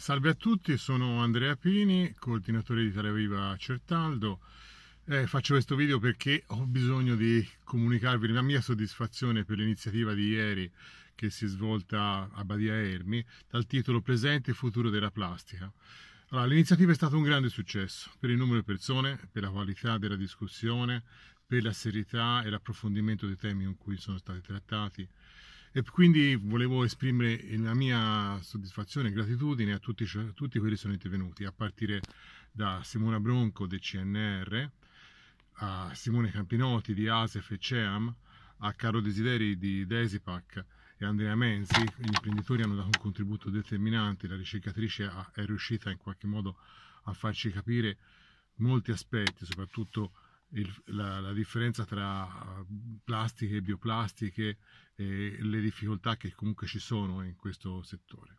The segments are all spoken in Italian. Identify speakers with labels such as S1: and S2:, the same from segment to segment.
S1: Salve a tutti, sono Andrea Pini, coordinatore di Televiva Certaldo. Eh, faccio questo video perché ho bisogno di comunicarvi la mia soddisfazione per l'iniziativa di ieri che si è svolta a Badia Ermi dal titolo Presente e futuro della plastica. l'iniziativa è stata un grande successo per il numero di persone, per la qualità della discussione, per la serietà e l'approfondimento dei temi in cui sono stati trattati. E quindi volevo esprimere la mia soddisfazione e gratitudine a tutti, a tutti quelli che sono intervenuti, a partire da Simona Bronco del CNR, a Simone Campinotti di ASEF e CEAM, a Caro Desideri di Desipac e Andrea Menzi, gli imprenditori hanno dato un contributo determinante, la ricercatrice è riuscita in qualche modo a farci capire molti aspetti, soprattutto il, la, la, differenza tra uh, plastiche e bioplastiche e le difficoltà che comunque ci sono in questo settore.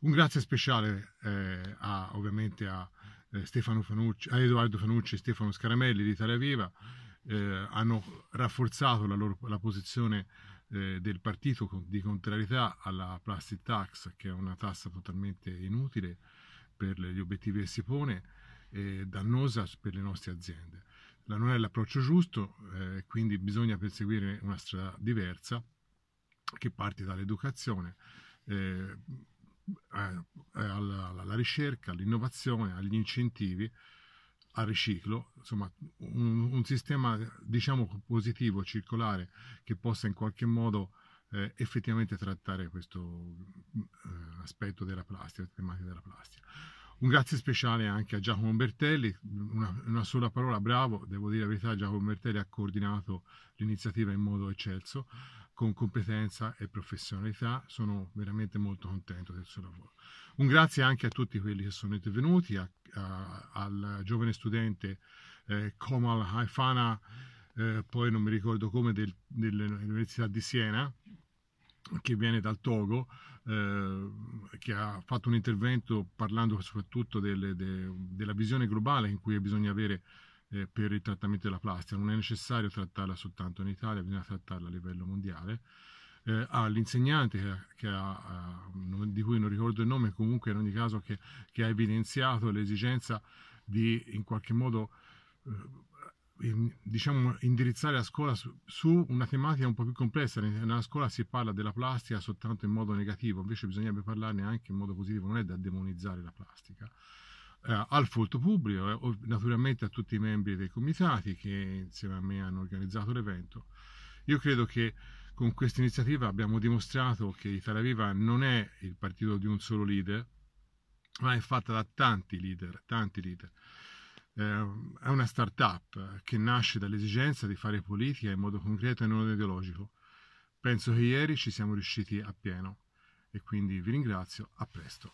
S1: Un grazie speciale eh, a, ovviamente a, eh, Fanucci, a, Edoardo Fanucci e Stefano Scaramelli di Italia Viva, eh, hanno rafforzato la, loro, la posizione eh, del partito di contrarietà alla plastic tax, che è una tassa totalmente inutile per gli obiettivi che si pone e eh, dannosa per le nostre aziende non è l'approccio giusto, eh, quindi bisogna perseguire una strada diversa che parte dall'educazione. Eh, eh, eh alla, alla, ricerca, all'innovazione, agli incentivi, al riciclo, insomma un, un, sistema diciamo positivo, circolare, che possa in qualche modo eh, effettivamente trattare questo eh, aspetto della plastica, tematica della plastica. Un grazie speciale anche a Giacomo Bertelli, una, una, sola parola, bravo, devo dire la verità, Giacomo Bertelli ha coordinato l'iniziativa in modo eccelso, con competenza e professionalità, sono veramente molto contento del suo lavoro. Un grazie anche a tutti quelli che sono intervenuti, a, a, al giovane studente eh, Komal Haifana, eh, poi non mi ricordo come, del, dell'Università di Siena, che viene dal Togo, eh, che ha fatto un intervento parlando soprattutto delle, de, della visione globale in cui bisogna avere eh, per il trattamento della plastica. Non è necessario trattarla soltanto in Italia, bisogna trattarla a livello mondiale. Eh, all'insegnante eh, di cui non ricordo il nome, comunque in ogni caso che, che ha evidenziato l'esigenza di in qualche modo eh, diciamo, indirizzare la scuola su, una tematica un po' più complessa. Nella scuola si parla della plastica soltanto in modo negativo, invece bisognerebbe parlarne anche in modo positivo, non è da demonizzare la plastica. Eh, al folto pubblico, eh, naturalmente a tutti i membri dei comitati che insieme a me hanno organizzato l'evento. Io credo che con questa iniziativa abbiamo dimostrato che Italia Viva non è il partito di un solo leader, ma è fatta da tanti leader, tanti leader. Ehm, è una startup che nasce dall'esigenza di fare politica in modo concreto e non ideologico. Penso che ieri ci siamo riusciti appieno e quindi vi ringrazio, a presto.